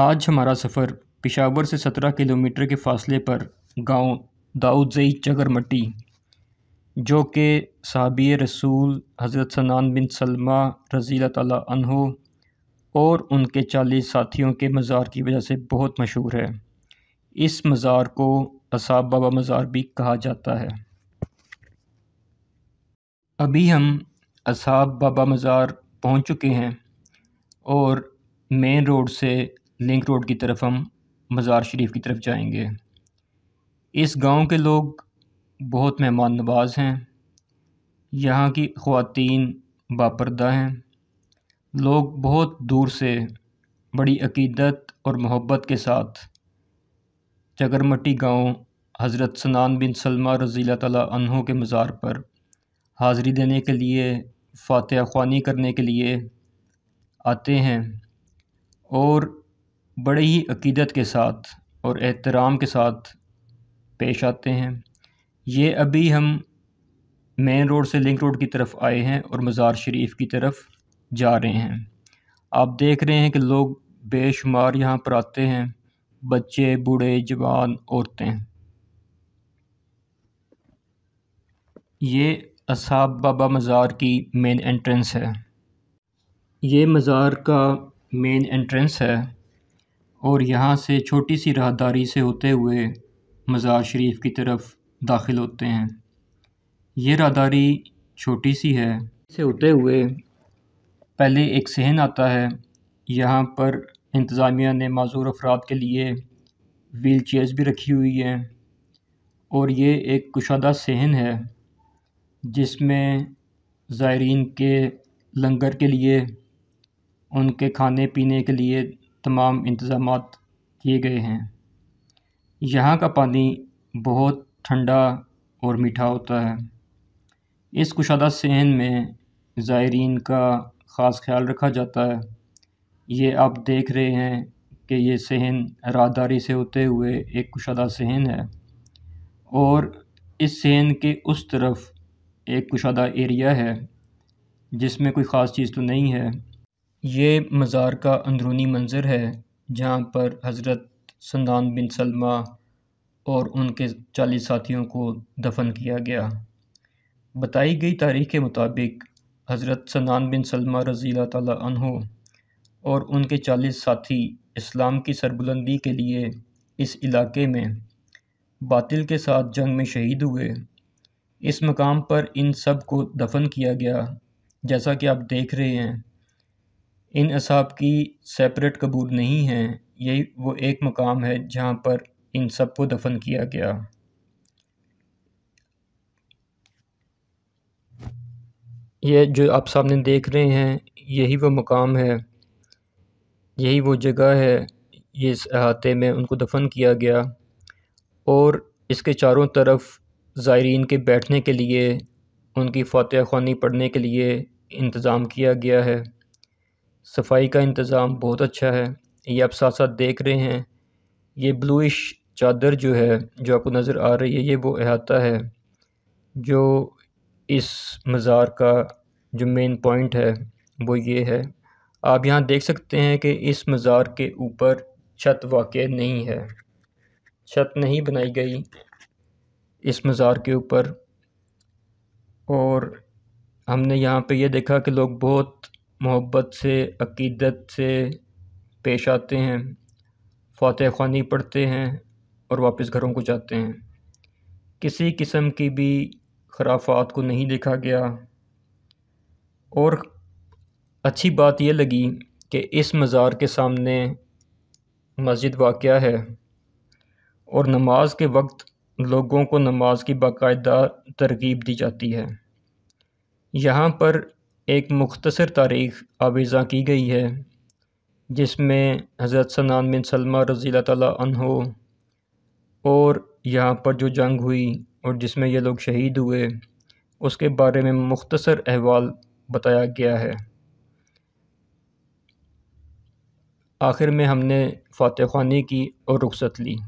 आज हमारा सफ़र पिशावर से सत्रह किलोमीटर के फासले पर गांव दाऊदजई चगरमट्टी जो कि सहाबी रसूल हज़रत सनान बिन सलमा रज़ी तहो और उनके चालीस साथियों के मज़ार की वजह से बहुत मशहूर है इस मज़ार को असाब बाबा मज़ार भी कहा जाता है अभी हम असाब बाबा मज़ार पहुंच चुके हैं और मेन रोड से लिंक रोड की तरफ हम मज़ार शरीफ की तरफ जाएंगे इस गांव के लोग बहुत मेहमान नवाज हैं यहाँ की खातन बापरदा हैं लोग बहुत दूर से बड़ी अकीदत और मोहब्बत के साथ चगरमटी गांव हज़रत सनान बिन सलमा रज़ी तहों के मज़ार पर हाज़री देने के लिए फ़ातह ख्वानी करने के लिए आते हैं और बड़े ही अकीदत के साथ और एहतराम के साथ पेश आते हैं ये अभी हम मेन रोड से लिंक रोड की तरफ आए हैं और मज़ार शरीफ की तरफ जा रहे हैं आप देख रहे हैं कि लोग बेशुमार यहाँ पर आते हैं बच्चे बूढ़े जवान औरतें ये असाब बाबा मज़ार की मेन एंट्रेंस है ये मज़ार का मेन एंट्रेंस है और यहाँ से छोटी सी राहदारी से होते हुए मज़ार शरीफ की तरफ दाखिल होते हैं ये राहदारी छोटी सी है से होते हुए पहले एक सहन आता है यहाँ पर इंतज़ामिया ने मजूर अफराद के लिए व्हील चेयर्स भी रखी हुई हैं और ये एक कुशादा सहन है जिसमें ज़ायरीन के लंगर के लिए उनके खाने पीने के लिए तमाम इंतज़ाम किए गए हैं यहाँ का पानी बहुत ठंडा और मीठा होता है इस कुशादा सहन में ज़ायरीन का ख़ास ख्याल रखा जाता है ये आप देख रहे हैं कि ये सहन रादारी से होते हुए एक कुशादा सहन है और इस सहन के उस तरफ एक कुशादा एरिया है जिसमें कोई ख़ास चीज़ तो नहीं है ये मज़ार का अंदरूनी मंज़र है जहाँ पर हज़रत संदान बिन सलमा और उनके चालीस साथियों को दफन किया गया बताई गई तारीख़ के मुताबिक हज़रत सनान बिन सलमा रज़ी तहो और उनके चालीस साथी इस्लाम की सरबुलंदी के लिए इस इलाके में बातिल के साथ जंग में शहीद हुए इस मकाम पर इन सब को दफन किया गया जैसा कि आप देख रहे हैं इन असाब की सेपरेट कबूर नहीं है यही वो एक मकाम है जहाँ पर इन सबको दफन किया गया यह जो आप सामने देख रहे हैं यही वो मकाम है यही वो जगह है ये इस अहाते में उनको दफन किया गया और इसके चारों तरफ ज़ायरीन के बैठने के लिए उनकी फ़ातह खानी पढ़ने के लिए इंतज़ाम किया गया है सफाई का इंतज़ाम बहुत अच्छा है ये आप साथ साथ देख रहे हैं ये ब्लूइश चादर जो है जो आपको नज़र आ रही है ये वो अहाता है जो इस मज़ार का जो मेन पॉइंट है वो ये है आप यहाँ देख सकते हैं कि इस मज़ार के ऊपर छत वाक़ नहीं है छत नहीं बनाई गई इस मज़ार के ऊपर और हमने यहाँ पे ये देखा कि लोग बहुत मोहब्बत से अक़ीदत से पेश आते हैं फ़ातह ख़्वानी पढ़ते हैं और वापस घरों को जाते हैं किसी किस्म की भी खराफात को नहीं देखा गया और अच्छी बात यह लगी कि इस मज़ार के सामने मस्जिद वाक़ है और नमाज के वक्त लोगों को नमाज की बाकायदा तरगीब दी जाती है यहाँ पर एक मुख्तर तारीख़ आवेज़ा की गई है जिसमें हज़रत सनान बिन सलमा रज़ी तहो और यहाँ पर जो जंग हुई और जिसमें ये लोग शहीद हुए उसके बारे में मुख्तसर अहवाल बताया गया है आखिर में हमने फ़ातह खानी की और रुख्सत ली